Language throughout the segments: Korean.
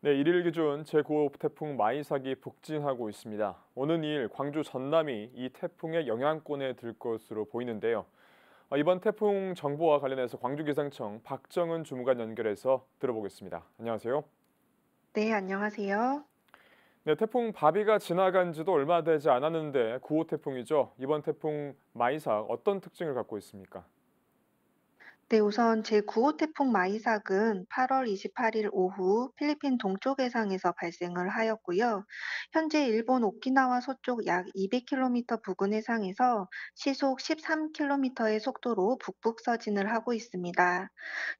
네, 1일 기준 제9호 태풍 마이삭이 북진하고 있습니다. 오는 2일 광주 전남이 이 태풍의 영향권에 들 것으로 보이는데요. 어, 이번 태풍 정보와 관련해서 광주기상청 박정은 주무관 연결해서 들어보겠습니다. 안녕하세요. 네, 안녕하세요. 네, 태풍 바비가 지나간 지도 얼마 되지 않았는데 9호 태풍이죠. 이번 태풍 마이삭 어떤 특징을 갖고 있습니까? 네, 우선 제9호 태풍 마이삭은 8월 28일 오후 필리핀 동쪽 해상에서 발생을 하였고요. 현재 일본 오키나와 서쪽 약 200km 부근 해상에서 시속 13km의 속도로 북북 서진을 하고 있습니다.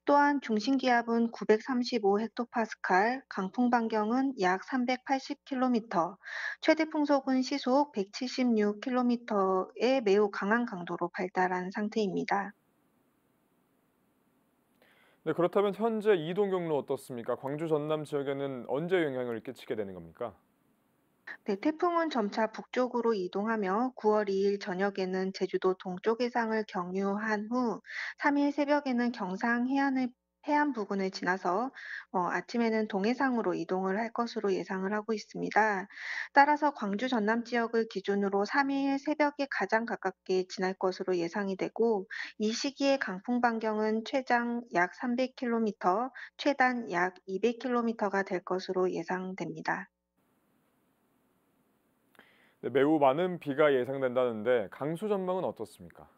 또한 중심 기압은 935 헥토파스칼, 강풍 반경은 약 380km, 최대 풍속은 시속 176km의 매우 강한 강도로 발달한 상태입니다. 네, 그렇다면 현재 이동 경로 어떻습니까? 광주 전남 지역에는 언제 영향을 끼치게 되는 겁니까? 네, 태풍은 점차 북쪽으로 이동하며 9월 2일 저녁에는 제주도 동쪽 해상을 경유한 후 3일 새벽에는 경상 해안을 해안 부근을 지나서 어, 아침에는 동해상으로 이동을 할 것으로 예상을 하고 있습니다. 따라서 광주 전남 지역을 기준으로 3일 새벽에 가장 가깝게 지날 것으로 예상이 되고 이 시기에 강풍 반경은 최장 약 300km, 최단 약 200km가 될 것으로 예상됩니다. 네, 매우 많은 비가 예상된다는데 강수 전망은 어떻습니까?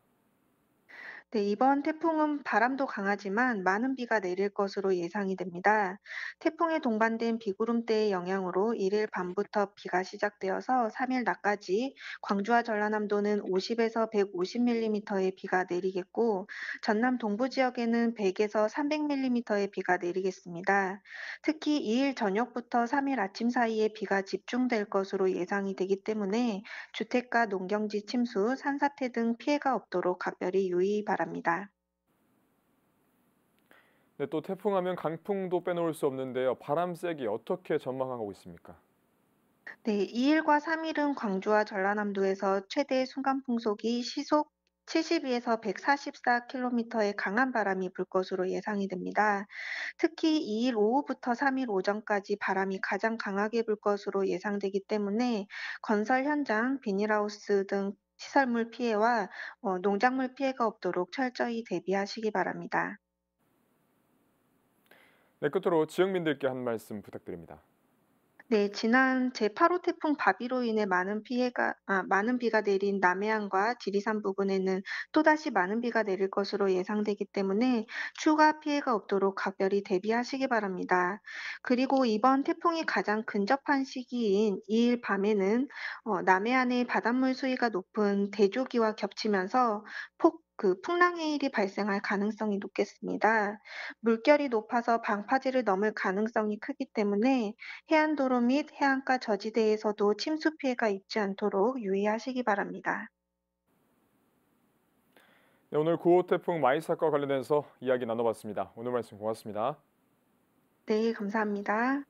네, 이번 태풍은 바람도 강하지만 많은 비가 내릴 것으로 예상이 됩니다. 태풍에 동반된 비구름대의 영향으로 1일 밤부터 비가 시작되어서 3일 낮까지 광주와 전라남도는 50에서 150mm의 비가 내리겠고 전남 동부 지역에는 100에서 300mm의 비가 내리겠습니다. 특히 2일 저녁부터 3일 아침 사이에 비가 집중될 것으로 예상이 되기 때문에 주택가 농경지 침수, 산사태 등 피해가 없도록 각별히 유의 바랍니다. 바랍니다. 네, 또 태풍하면 강풍도 빼놓을 수 없는데요. 바람 세기 어떻게 전망하고 있습니까? 네, 2일과 3일은 광주와 전라남도에서 최대 순간풍속이 시속 72에서 144km의 강한 바람이 불 것으로 예상이 됩니다. 특히 2일 오후부터 3일 오전까지 바람이 가장 강하게 불 것으로 예상되기 때문에 건설 현장, 비닐하우스 등 시설물 피해와 어, 농작물 피해가 없도록 철저히 대비하시기 바랍니다. 네, 끝으로 지역민들께 한 말씀 부탁드립니다. 네, 지난 제8호 태풍 바비로 인해 많은 피해가, 아, 많은 비가 내린 남해안과 지리산 부근에는 또다시 많은 비가 내릴 것으로 예상되기 때문에 추가 피해가 없도록 각별히 대비하시기 바랍니다. 그리고 이번 태풍이 가장 근접한 시기인 2일 밤에는 어, 남해안의 바닷물 수위가 높은 대조기와 겹치면서 폭그 풍랑해일이 발생할 가능성이 높겠습니다. 물결이 높아서 방파제를 넘을 가능성이 크기 때문에 해안도로 및 해안가 저지대에서도 침수 피해가 있지 않도록 유의하시기 바랍니다. 네, 오늘 9호 태풍 마이삭과 관련해서 이야기 나눠봤습니다. 오늘 말씀 고맙습니다. 네, 감사합니다.